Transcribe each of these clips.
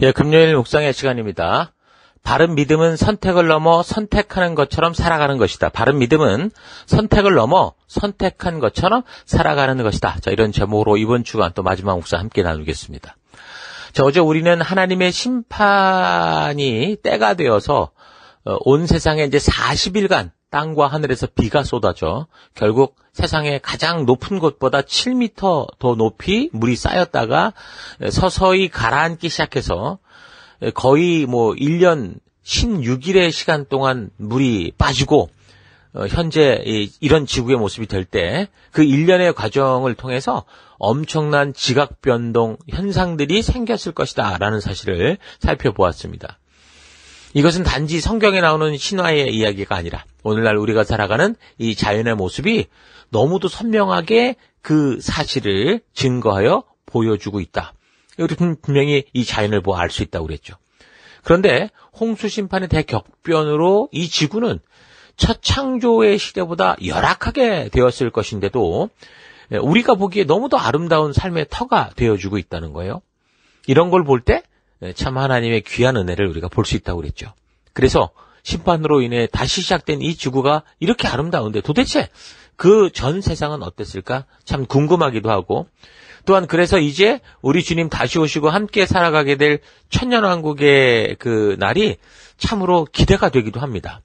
예, 금요일 묵상의 시간입니다. 바른 믿음은 선택을 넘어 선택하는 것처럼 살아가는 것이다. 바른 믿음은 선택을 넘어 선택한 것처럼 살아가는 것이다. 자, 이런 제목으로 이번 주간 또 마지막 묵상 함께 나누겠습니다. 자, 어제 우리는 하나님의 심판이 때가 되어서 어, 온 세상에 이제 40일간 땅과 하늘에서 비가 쏟아져 결국 세상의 가장 높은 곳보다 7미터 더 높이 물이 쌓였다가 서서히 가라앉기 시작해서 거의 뭐 1년 16일의 시간 동안 물이 빠지고 어, 현재 이런 지구의 모습이 될 때 그1년의 과정을 통해서 엄청난 지각 변동 현상들이 생겼을 것이다라는 사실을 살펴보았습니다. 이것은 단지 성경에 나오는 신화의 이야기가 아니라 오늘날 우리가 살아가는 이 자연의 모습이 너무도 선명하게 그 사실을 증거하여 보여주고 있다. 우리는 분명히 이 자연을 보아 뭐 알수 있다고 그랬죠. 그런데 홍수 심판의 대격변으로 이 지구는 첫 창조의 시대보다 열악하게 되었을 것인데도 우리가 보기에 너무도 아름다운 삶의 터가 되어주고 있다는 거예요. 이런 걸볼때 예, 참 하나님의 귀한 은혜를 우리가 볼 수 있다고 그랬죠. 그래서 심판으로 인해 다시 시작된 이 지구가 이렇게 아름다운데 도대체 그 전 세상은 어땠을까? 참 궁금하기도 하고 또한 그래서 이제 우리 주님 다시 오시고 함께 살아가게 될 천년왕국의 그 날이 참으로 기대가 되기도 합니다.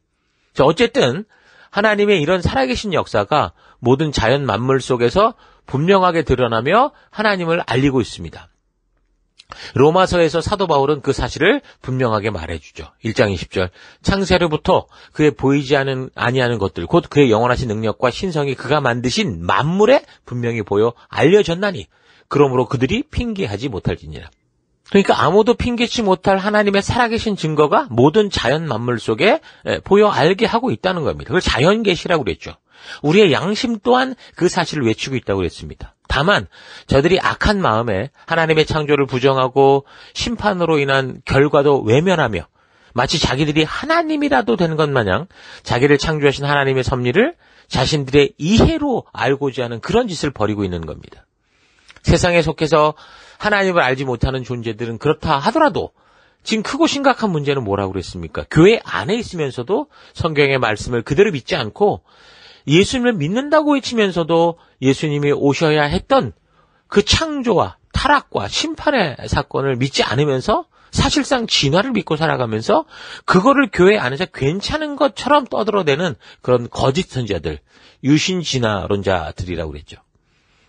자, 어쨌든 하나님의 이런 살아계신 역사가 모든 자연 만물 속에서 분명하게 드러나며 하나님을 알리고 있습니다. 로마서에서 사도 바울은 그 사실을 분명하게 말해주죠. 1장 20절. 창세로부터 그의 보이지 않은 아니하는 것들 곧 그의 영원하신 능력과 신성이 그가 만드신 만물에 분명히 보여 알려졌나니 그러므로 그들이 핑계하지 못할지니라. 그러니까 아무도 핑계치 못할 하나님의 살아계신 증거가 모든 자연 만물 속에 예, 보여 알게 하고 있다는 겁니다. 그걸 자연 계시라고 그랬죠. 우리의 양심 또한 그 사실을 외치고 있다고 그랬습니다. 다만 저들이 악한 마음에 하나님의 창조를 부정하고 심판으로 인한 결과도 외면하며 마치 자기들이 하나님이라도 되는 것 마냥 자기를 창조하신 하나님의 섭리를 자신들의 이해로 알고자 하는 그런 짓을 벌이고 있는 겁니다. 세상에 속해서 하나님을 알지 못하는 존재들은 그렇다 하더라도 지금 크고 심각한 문제는 뭐라고 그랬습니까? 교회 안에 있으면서도 성경의 말씀을 그대로 믿지 않고 예수님을 믿는다고 외치면서도 예수님이 오셔야 했던 그 창조와 타락과 심판의 사건을 믿지 않으면서 사실상 진화를 믿고 살아가면서 그거를 교회 안에서 괜찮은 것처럼 떠들어대는 그런 거짓 선자들 유신 진화론자들이라고 그랬죠.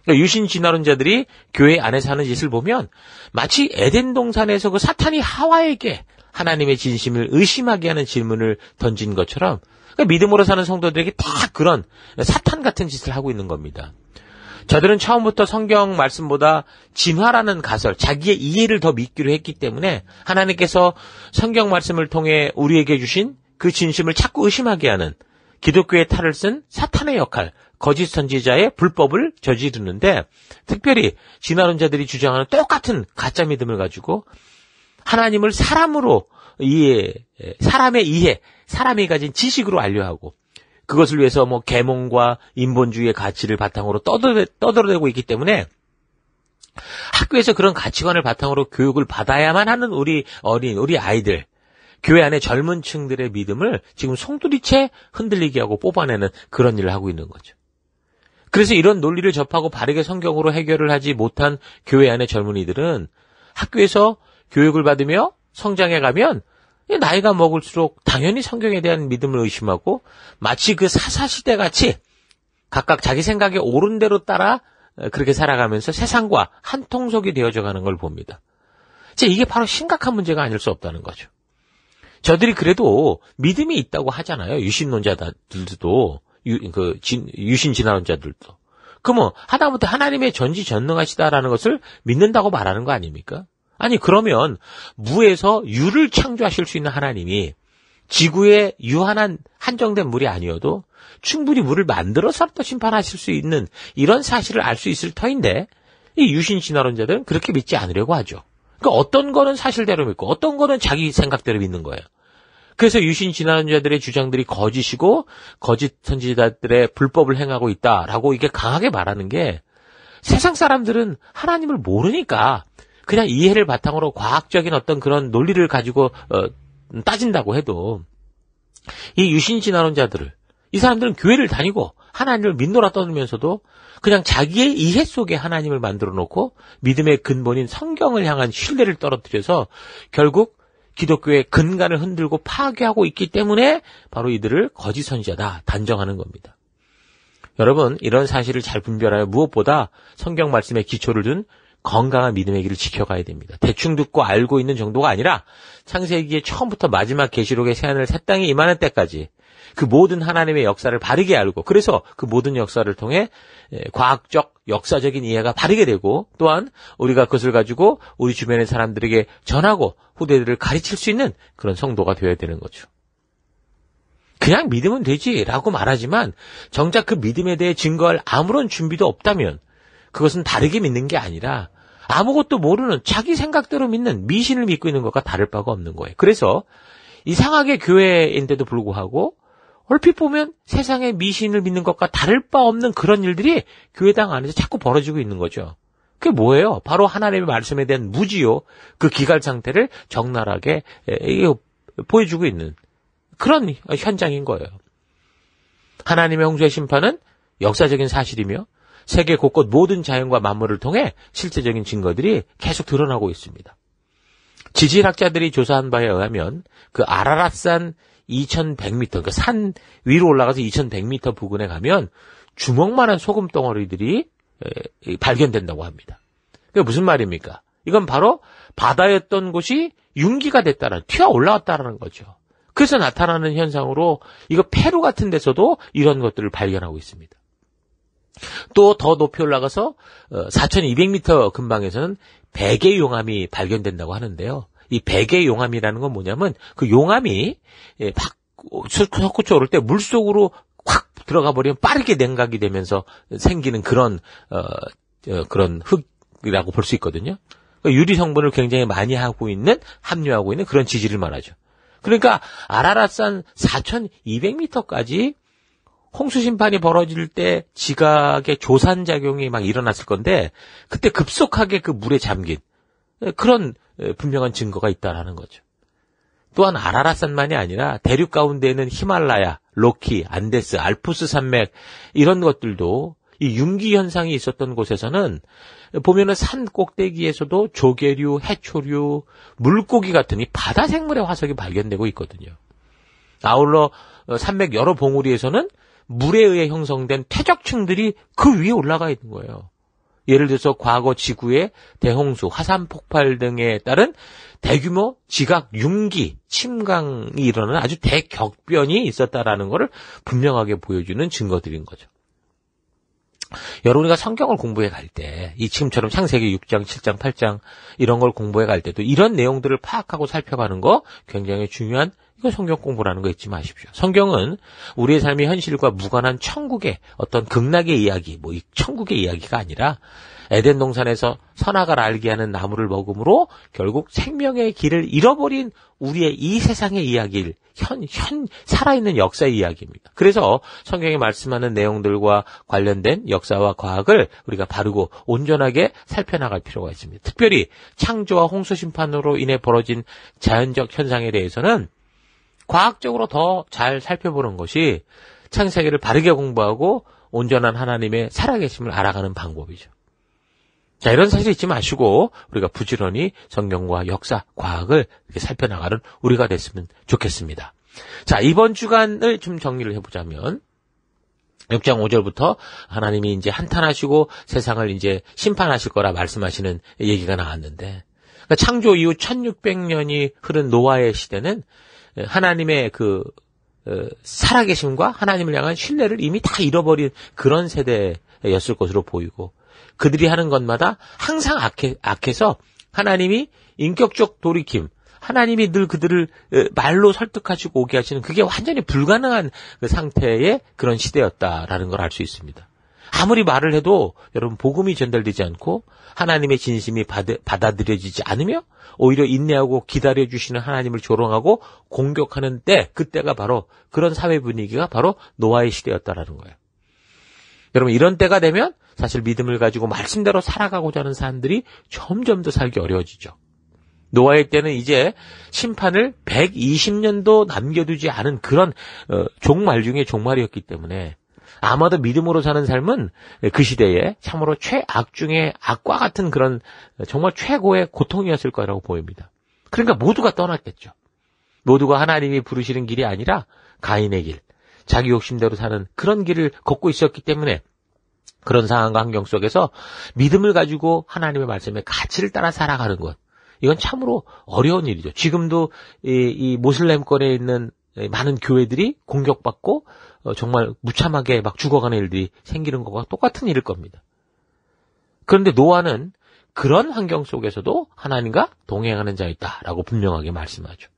그러니까 유신 진화론자들이 교회 안에서 하는 짓을 보면 마치 에덴 동산에서 그 사탄이 하와에게 하나님의 진심을 의심하게 하는 질문을 던진 것처럼 그러니까 믿음으로 사는 성도들에게 다 그런 사탄 같은 짓을 하고 있는 겁니다. 저들은 처음부터 성경 말씀보다 진화라는 가설, 자기의 이해를 더 믿기로 했기 때문에 하나님께서 성경 말씀을 통해 우리에게 주신 그 진심을 자꾸 의심하게 하는 기독교의 탈을 쓴 사탄의 역할, 거짓 선지자의 불법을 저지르는데 특별히 진화론자들이 주장하는 똑같은 가짜 믿음을 가지고 하나님을 사람으로 이해, 사람의 이해, 사람이 가진 지식으로 알려하고 그것을 위해서 뭐 계몽과 인본주의의 가치를 바탕으로 떠들, 떠들어대고 있기 때문에 학교에서 그런 가치관을 바탕으로 교육을 받아야만 하는 우리 어린 우리 아이들 교회 안에 젊은 층들의 믿음을 지금 송두리째 흔들리게 하고 뽑아내는 그런 일을 하고 있는 거죠. 그래서 이런 논리를 접하고 바르게 성경으로 해결을 하지 못한 교회 안의 젊은이들은 학교에서 교육을 받으며 성장해 가면 나이가 먹을수록 당연히 성경에 대한 믿음을 의심하고 마치 그 사사시대 같이 각각 자기 생각에 옳은 대로 따라 그렇게 살아가면서 세상과 한 통속이 되어져 가는 걸 봅니다. 이게 바로 심각한 문제가 아닐 수 없다는 거죠. 저들이 그래도 믿음이 있다고 하잖아요. 유신론자들도, 그, 유신 진화론자들도. 그러면 하다못해 하나님의 전지전능하시다라는 것을 믿는다고 말하는 거 아닙니까? 아니 그러면 무에서 유를 창조하실 수 있는 하나님이 지구에 유한한 한정된 물이 아니어도 충분히 물을 만들어서부터 심판하실 수 있는 이런 사실을 알 수 있을 터인데 이 유신 진화론자들은 그렇게 믿지 않으려고 하죠. 그러니까 어떤 거는 사실대로 믿고 어떤 거는 자기 생각대로 믿는 거예요. 그래서 유신 진화론자들의 주장들이 거짓이고 거짓 선지자들의 불법을 행하고 있다라고 이게 강하게 말하는 게 세상 사람들은 하나님을 모르니까 그냥 이해를 바탕으로 과학적인 어떤 그런 논리를 가지고 어, 따진다고 해도 이 유신 진화론자들을 이 사람들은 교회를 다니고 하나님을 믿노라 떠들면서도 그냥 자기의 이해 속에 하나님을 만들어 놓고 믿음의 근본인 성경을 향한 신뢰를 떨어뜨려서 결국 기독교의 근간을 흔들고 파괴하고 있기 때문에 바로 이들을 거짓 선지자다 단정하는 겁니다. 여러분 이런 사실을 잘 분별하여 무엇보다 성경 말씀에 기초를 둔 건강한 믿음의 길을 지켜가야 됩니다. 대충 듣고 알고 있는 정도가 아니라 창세기의 처음부터 마지막 계시록의 새하늘 새 땅이 임하는 때까지 그 모든 하나님의 역사를 바르게 알고 그래서 그 모든 역사를 통해 예, 과학적 역사적인 이해가 바르게 되고 또한 우리가 그것을 가지고 우리 주변의 사람들에게 전하고 후대들을 가르칠 수 있는 그런 성도가 되어야 되는 거죠. 그냥 믿으면 되지라고 말하지만 정작 그 믿음에 대해 증거할 아무런 준비도 없다면 그것은 다르게 믿는 게 아니라 아무것도 모르는 자기 생각대로 믿는 미신을 믿고 있는 것과 다를 바가 없는 거예요. 그래서 이상하게 교회인데도 불구하고 얼핏 보면 세상의 미신을 믿는 것과 다를 바 없는 그런 일들이 교회당 안에서 자꾸 벌어지고 있는 거죠. 그게 뭐예요? 바로 하나님의 말씀에 대한 무지요. 그 기갈 상태를 적나라하게 보여주고 있는 그런 현장인 거예요. 하나님의 홍수의 심판은 역사적인 사실이며 세계 곳곳 모든 자연과 만물을 통해 실제적인 증거들이 계속 드러나고 있습니다. 지질학자들이 조사한 바에 의하면 그 아라랏산 2100m, 그산 그러니까 위로 올라가서 2100m 부근에 가면 주먹만한 소금 덩어리들이 발견된다고 합니다. 그게 무슨 말입니까? 이건 바로 바다였던 곳이 융기가 됐다는, 튀어 올라왔다는 거죠. 그래서 나타나는 현상으로 이거 페루 같은 데서도 이런 것들을 발견하고 있습니다. 또더 높이 올라가서 4,200m 어, 근방에서는 100의 용암이 발견된다고 하는데요. 이 100의 용암이라는 건 뭐냐면 그 용암이 예, 팍 솟구쳐 오를 때 물속으로 확 들어가 버리면 빠르게 냉각이 되면서 생기는 그런 어, 어 그런 흙이라고 볼 수 있거든요. 그러니까 유리 성분을 굉장히 많이 하고 있는 합류하고 있는 그런 지질을 말하죠. 그러니까 아라라산 4,200m까지 홍수 심판이 벌어질 때 지각의 조산 작용이 막 일어났을 건데 그때 급속하게 그 물에 잠긴 그런 분명한 증거가 있다라는 거죠. 또한 아라라산만이 아니라 대륙 가운데는 히말라야, 로키, 안데스, 알프스 산맥 이런 것들도 이 융기 현상이 있었던 곳에서는 보면은 산 꼭대기에서도 조개류, 해초류, 물고기 같은 이 바다 생물의 화석이 발견되고 있거든요. 아울러 어, 산맥 여러 봉우리에서는 물에 의해 형성된 퇴적층들이 그 위에 올라가 있는 거예요. 예를 들어서 과거 지구의 대홍수, 화산 폭발 등에 따른 대규모 지각 융기, 침강이 일어나는 아주 대격변이 있었다라는 것을 분명하게 보여주는 증거들인 거죠. 여러분이가 성경을 공부해 갈 때, 이 지금처럼 창세기 6장, 7장, 8장 이런 걸 공부해 갈 때도 이런 내용들을 파악하고 살펴가는 거 굉장히 중요한 이거 성경 공부라는 거 잊지 마십시오. 성경은 우리의 삶의 현실과 무관한 천국의 어떤 극락의 이야기, 뭐 이 천국의 이야기가 아니라 에덴 동산에서 선악을 알게 하는 나무를 먹음으로 결국 생명의 길을 잃어버린 우리의 이 세상의 이야기를 현, 현, 살아있는 역사의 이야기입니다. 그래서 성경이 말씀하는 내용들과 관련된 역사와 과학을 우리가 바르고 온전하게 살펴나갈 필요가 있습니다. 특별히 창조와 홍수 심판으로 인해 벌어진 자연적 현상에 대해서는 과학적으로 더 잘 살펴보는 것이 창세기를 바르게 공부하고 온전한 하나님의 살아계심을 알아가는 방법이죠. 자, 이런 사실 잊지 마시고 우리가 부지런히 성경과 역사, 과학을 이렇게 살펴나가는 우리가 됐으면 좋겠습니다. 자, 이번 주간을 좀 정리를 해보자면, 6장 5절부터 하나님이 이제 한탄하시고 세상을 이제 심판하실 거라 말씀하시는 얘기가 나왔는데, 그러니까 창조 이후 1600년이 흐른 노아의 시대는 하나님의 그 어, 살아계심과 하나님을 향한 신뢰를 이미 다 잃어버린 그런 세대였을 것으로 보이고 그들이 하는 것마다 항상 악해, 악해서 하나님이 인격적 돌이킴, 하나님이 늘 그들을 어, 말로 설득하시고 오게 하시는 그게 완전히 불가능한 그 상태의 그런 시대였다라는 걸 알 수 있습니다. 아무리 말을 해도 여러분 복음이 전달되지 않고 하나님의 진심이 받, 받아들여지지 않으며 오히려 인내하고 기다려주시는 하나님을 조롱하고 공격하는 때, 그때가 바로 그런 사회 분위기가 바로 노아의 시대였다라는 거예요. 여러분, 이런 때가 되면 사실 믿음을 가지고 말씀대로 살아가고자 하는 사람들이 점점 더 살기 어려워지죠. 노아의 때는 이제 심판을 120년도 남겨두지 않은 그런 어, 종말 중에 종말이었기 때문에 아마도 믿음으로 사는 삶은 그 시대에 참으로 최악 중의 악과 같은 그런 정말 최고의 고통이었을 거라고 보입니다. 그러니까 모두가 떠났겠죠. 모두가 하나님이 부르시는 길이 아니라 가인의 길, 자기 욕심대로 사는 그런 길을 걷고 있었기 때문에 그런 상황과 환경 속에서 믿음을 가지고 하나님의 말씀의 가치를 따라 살아가는 것. 이건 참으로 어려운 일이죠. 지금도 이, 이 모슬렘권에 있는 많은 교회들이 공격받고 어, 정말 무참하게 막 죽어가는 일들이 생기는 것과 똑같은 일일 겁니다. 그런데 노아는 그런 환경 속에서도 하나님과 동행하는 자였다라고 분명하게 말씀하죠.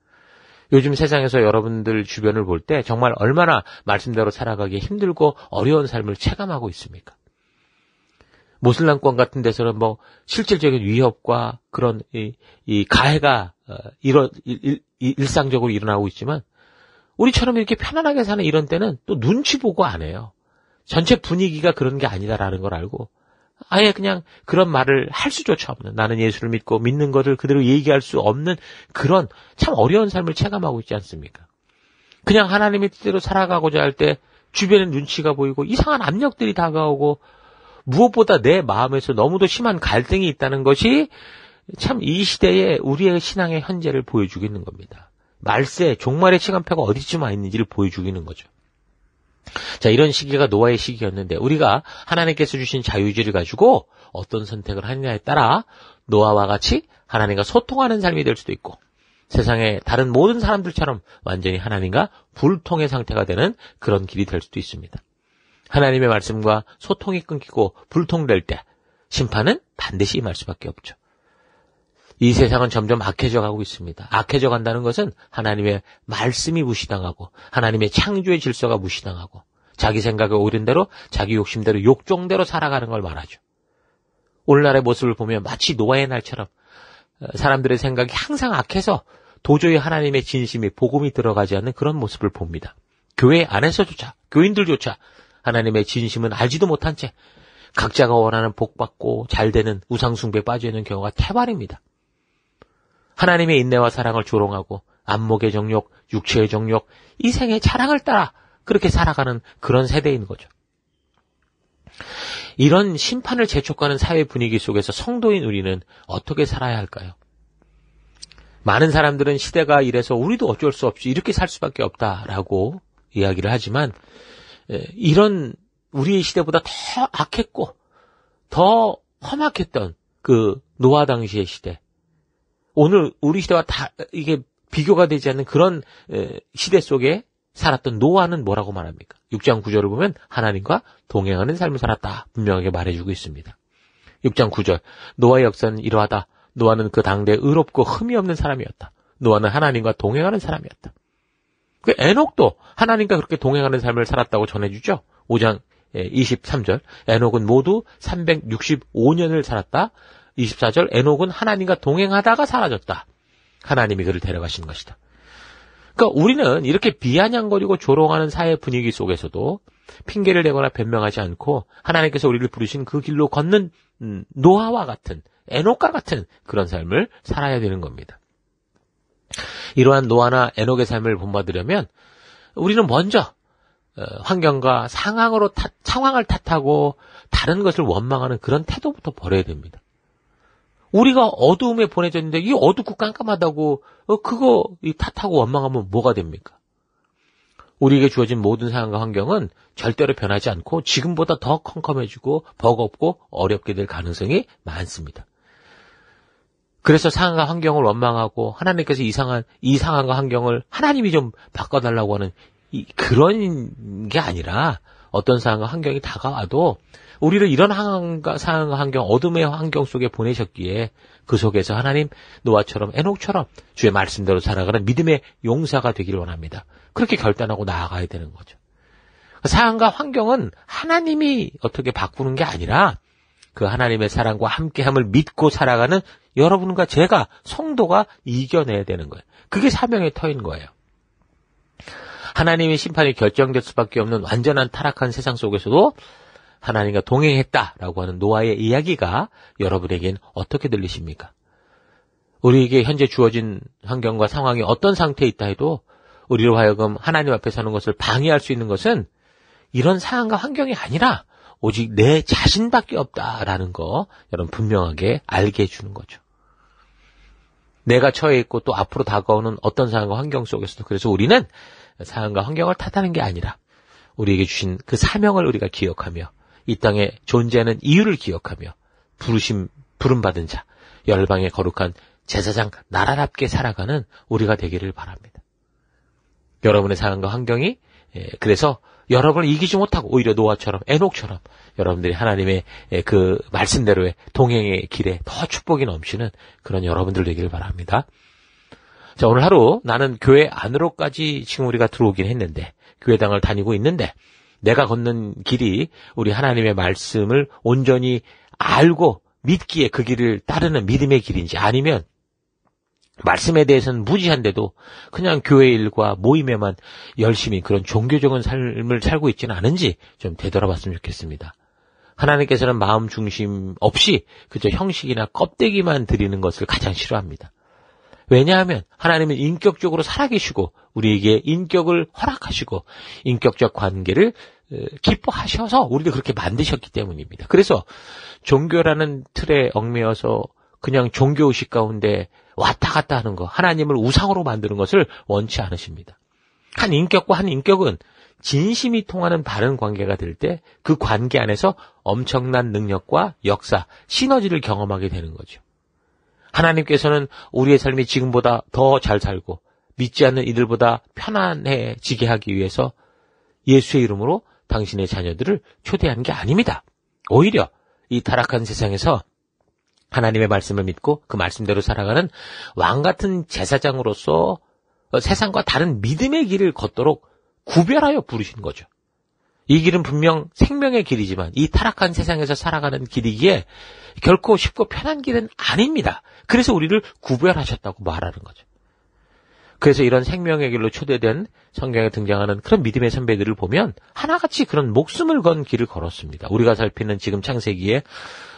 요즘 세상에서 여러분들 주변을 볼 때 정말 얼마나 말씀대로 살아가기 힘들고 어려운 삶을 체감하고 있습니까? 모슬란권 같은 데서는 뭐 실질적인 위협과 그런 이, 이 가해가 어, 일, 일, 일상적으로 일어나고 있지만 우리처럼 이렇게 편안하게 사는 이런 때는 또 눈치 보고 안 해요. 전체 분위기가 그런 게 아니다라는 걸 알고 아예 그냥 그런 말을 할 수조차 없는 나는 예수를 믿고 믿는 것을 그대로 얘기할 수 없는 그런 참 어려운 삶을 체감하고 있지 않습니까? 그냥 하나님의 뜻대로 살아가고자 할 때 주변에 눈치가 보이고 이상한 압력들이 다가오고 무엇보다 내 마음에서 너무도 심한 갈등이 있다는 것이 참 이시대에 우리의 신앙의 현재를 보여주고 있는 겁니다. 말세 종말의 시간표가 어디쯤 와 있는지를 보여주기는 거죠. 자, 이런 시기가 노아의 시기였는데 우리가 하나님께서 주신 자유의지를 가지고 어떤 선택을 하느냐에 따라 노아와 같이 하나님과 소통하는 삶이 될 수도 있고 세상의 다른 모든 사람들처럼 완전히 하나님과 불통의 상태가 되는 그런 길이 될 수도 있습니다. 하나님의 말씀과 소통이 끊기고 불통될 때 심판은 반드시 임할 수밖에 없죠. 이 세상은 점점 악해져 가고 있습니다. 악해져 간다는 것은 하나님의 말씀이 무시당하고 하나님의 창조의 질서가 무시당하고 자기 생각에 오른 대로 자기 욕심대로 욕종대로 살아가는 걸 말하죠. 오늘날의 모습을 보면 마치 노아의 날처럼 어, 사람들의 생각이 항상 악해서 도저히 하나님의 진심이 복음이 들어가지 않는 그런 모습을 봅니다. 교회 안에서조차 교인들조차 하나님의 진심은 알지도 못한 채 각자가 원하는 복 받고 잘 되는 우상숭배에 빠져 있는 경우가 태발입니다 하나님의 인내와 사랑을 조롱하고 안목의 정욕, 육체의 정욕, 이 생의 자랑을 따라 그렇게 살아가는 그런 세대인 거죠. 이런 심판을 재촉하는 사회 분위기 속에서 성도인 우리는 어떻게 살아야 할까요? 많은 사람들은 시대가 이래서 우리도 어쩔 수 없이 이렇게 살 수밖에 없다라고 이야기를 하지만 이런 우리의 시대보다 더 악했고 더 험악했던 그 노아 당시의 시대 오늘 우리 시대와 다 이게 비교가 되지 않는 그런 시대 속에 살았던 노아는 뭐라고 말합니까? 6장 9절을 보면 하나님과 동행하는 삶을 살았다 분명하게 말해주고 있습니다. 6장 9절 노아의 역사는 이러하다. 노아는 그 당대 의롭고 흠이 없는 사람이었다. 노아는 하나님과 동행하는 사람이었다. 그 에녹도 하나님과 그렇게 동행하는 삶을 살았다고 전해주죠. 5장 23절 에녹은 모두 365년을 살았다. 24절 에녹은 하나님과 동행하다가 사라졌다. 하나님이 그를 데려가신 것이다. 그러니까 우리는 이렇게 비아냥거리고 조롱하는 사회 분위기 속에서도 핑계를 대거나 변명하지 않고 하나님께서 우리를 부르신 그 길로 걷는 음, 노아와 같은 에녹과 같은 그런 삶을 살아야 되는 겁니다. 이러한 노아나 에녹의 삶을 본받으려면 우리는 먼저 어, 환경과 상황으로 탓, 상황을 탓하고 다른 것을 원망하는 그런 태도부터 버려야 됩니다. 우리가 어두움에 보내졌는데 이 어둡고 깜깜하다고 어, 그거 탓하고 원망하면 뭐가 됩니까? 우리에게 주어진 모든 상황과 환경은 절대로 변하지 않고 지금보다 더 컴컴해지고 버겁고 어렵게 될 가능성이 많습니다. 그래서 상황과 환경을 원망하고 하나님께서 이상한 이 상황과 환경을 하나님이 좀 바꿔달라고 하는 이, 그런 게 아니라 어떤 상황과 환경이 다가와도 우리를 이런 상황과 상황과 환경, 어둠의 환경 속에 보내셨기에 그 속에서 하나님 노아처럼 에녹처럼 주의 말씀대로 살아가는 믿음의 용사가 되기를 원합니다. 그렇게 결단하고 나아가야 되는 거죠. 상황과 환경은 하나님이 어떻게 바꾸는 게 아니라 그 하나님의 사랑과 함께함을 믿고 살아가는 여러분과 제가 성도가 이겨내야 되는 거예요. 그게 사명의 터인 거예요. 하나님의 심판이 결정될 수밖에 없는 완전한 타락한 세상 속에서도 하나님과 동행했다라고 하는 노아의 이야기가 여러분에겐 어떻게 들리십니까? 우리에게 현재 주어진 환경과 상황이 어떤 상태에 있다 해도 우리로 하여금 하나님 앞에 사는 것을 방해할 수 있는 것은 이런 상황과 환경이 아니라 오직 내 자신밖에 없다라는 거 여러분 분명하게 알게 해주는 거죠. 내가 처해 있고 또 앞으로 다가오는 어떤 상황과 환경 속에서도 그래서 우리는 상황과 환경을 탓하는 게 아니라 우리에게 주신 그 사명을 우리가 기억하며 이 땅에 존재하는 이유를 기억하며 부르심 부름받은 자 열방의 거룩한 제사장 나라답게 살아가는 우리가 되기를 바랍니다. 여러분의 상황과 환경이 예, 그래서 여러분을 이기지 못하고 오히려 노아처럼 에녹처럼 여러분들이 하나님의 예, 그 말씀대로의 동행의 길에 더 축복이 넘치는 그런 여러분들 되기를 바랍니다. 자, 오늘 하루 나는 교회 안으로까지 지금 우리가 들어오긴 했는데, 교회당을 다니고 있는데, 내가 걷는 길이 우리 하나님의 말씀을 온전히 알고 믿기에 그 길을 따르는 믿음의 길인지 아니면 말씀에 대해서는 무지한데도 그냥 교회 일과 모임에만 열심히 그런 종교적인 삶을 살고 있지는 않은지 좀 되돌아봤으면 좋겠습니다. 하나님께서는 마음 중심 없이 그저 형식이나 껍데기만 드리는 것을 가장 싫어합니다. 왜냐하면 하나님은 인격적으로 살아계시고 우리에게 인격을 허락하시고 인격적 관계를 어, 기뻐하셔서 우리도 그렇게 만드셨기 때문입니다. 그래서 종교라는 틀에 얽매여서 그냥 종교 의식 가운데 왔다 갔다 하는 거, 하나님을 우상으로 만드는 것을 원치 않으십니다. 한 인격과 한 인격은 진심이 통하는 바른 관계가 될 때 그 관계 안에서 엄청난 능력과 역사, 시너지를 경험하게 되는 거죠. 하나님께서는 우리의 삶이 지금보다 더 잘 살고 믿지 않는 이들보다 편안해지게 하기 위해서 예수의 이름으로 당신의 자녀들을 초대한 게 아닙니다. 오히려 이 타락한 세상에서 하나님의 말씀을 믿고 그 말씀대로 살아가는 왕 같은 제사장으로서 세상과 다른 믿음의 길을 걷도록 구별하여 부르신 거죠. 이 길은 분명 생명의 길이지만 이 타락한 세상에서 살아가는 길이기에 결코 쉽고 편한 길은 아닙니다. 그래서 우리를 구별하셨다고 말하는 거죠. 그래서 이런 생명의 길로 초대된 성경에 등장하는 그런 믿음의 선배들을 보면 하나같이 그런 목숨을 건 길을 걸었습니다. 우리가 살피는 지금 창세기에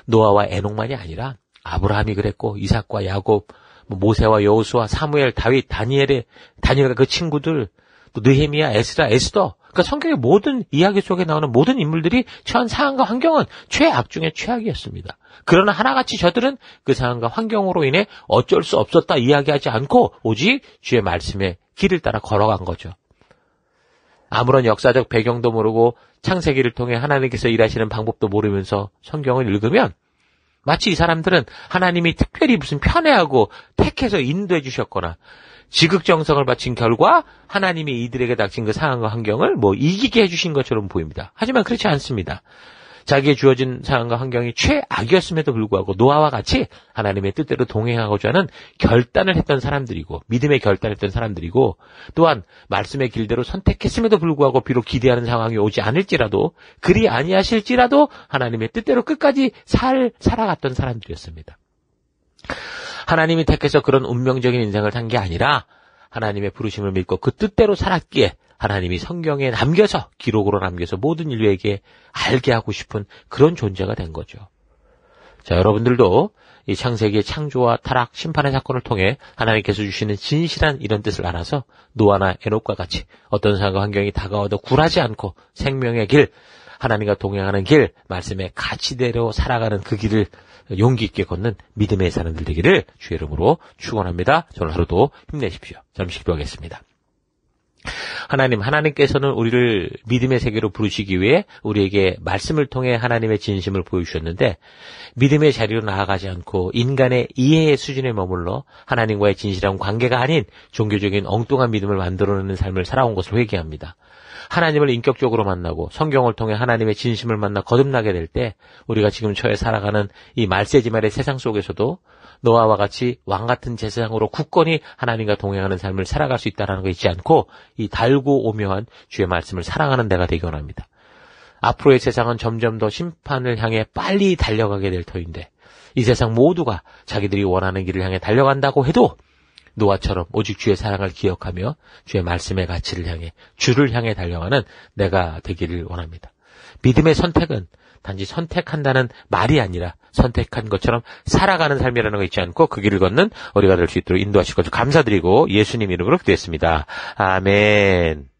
노아와 에녹만이 아니라 아브라함이 그랬고 이삭과 야곱, 뭐 모세와 여호수와 사무엘, 다윗, 다니엘의 다니엘과 그 친구들, 또 느헤미야, 에스라, 에스더 그러니까 성경의 모든 이야기 속에 나오는 모든 인물들이 처한 상황과 환경은 최악 중에 최악이었습니다. 그러나 하나같이 저들은 그 상황과 환경으로 인해 어쩔 수 없었다 이야기하지 않고 오직 주의 말씀에 길을 따라 걸어간 거죠. 아무런 역사적 배경도 모르고 창세기를 통해 하나님께서 일하시는 방법도 모르면서 성경을 읽으면 마치 이 사람들은 하나님이 특별히 무슨 편애하고 택해서 인도해 주셨거나 지극정성을 바친 결과 하나님이 이들에게 닥친 그 상황과 환경을 뭐 이기게 해주신 것처럼 보입니다. 하지만 그렇지 않습니다. 자기의 주어진 상황과 환경이 최악이었음에도 불구하고 노아와 같이 하나님의 뜻대로 동행하고자 하는 결단을 했던 사람들이고 믿음의 결단을 했던 사람들이고 또한 말씀의 길대로 선택했음에도 불구하고 비록 기대하는 상황이 오지 않을지라도 그리 아니하실지라도 하나님의 뜻대로 끝까지 살 살아갔던 사람들이었습니다. 하나님이 택해서 그런 운명적인 인생을 산 게 아니라 하나님의 부르심을 믿고 그 뜻대로 살았기에 하나님이 성경에 남겨서 기록으로 남겨서 모든 인류에게 알게 하고 싶은 그런 존재가 된 거죠. 자, 여러분들도 이 창세기의 창조와 타락, 심판의 사건을 통해 하나님께서 주시는 진실한 이런 뜻을 알아서 노아나 에녹과 같이 어떤 상황과 환경이 다가와도 굴하지 않고 생명의 길, 하나님과 동행하는 길, 말씀의 가치대로 살아가는 그 길을 용기 있게 걷는 믿음의 사람들 되기를 주의 이름으로 축원합니다. 저는 하루도 힘내십시오. 잠시 기도하겠습니다. 하나님, 하나님께서는 우리를 믿음의 세계로 부르시기 위해 우리에게 말씀을 통해 하나님의 진심을 보여주셨는데, 믿음의 자리로 나아가지 않고 인간의 이해의 수준에 머물러 하나님과의 진실한 관계가 아닌 종교적인 엉뚱한 믿음을 만들어내는 삶을 살아온 것을 회개합니다. 하나님을 인격적으로 만나고 성경을 통해 하나님의 진심을 만나 거듭나게 될 때 우리가 지금 처해 살아가는 이 말세지말의 세상 속에서도 노아와 같이 왕 같은 제사장으로 굳건히 하나님과 동행하는 삶을 살아갈 수 있다라는 거 잊지 않고 이 달고 오묘한 주의 말씀을 사랑하는 데가 되기 원합니다. 앞으로의 세상은 점점 더 심판을 향해 빨리 달려가게 될 터인데 이 세상 모두가 자기들이 원하는 길을 향해 달려간다고 해도 노아처럼 오직 주의 사랑을 기억하며 주의 말씀의 가치를 향해 주를 향해 달려가는 내가 되기를 원합니다. 믿음의 선택은 단지 선택한다는 말이 아니라 선택한 것처럼 살아가는 삶이라는 거 있지 않고 그 길을 걷는 우리가 될 수 있도록 인도하실 것을 감사드리고 예수님 이름으로 기도했습니다. 아멘.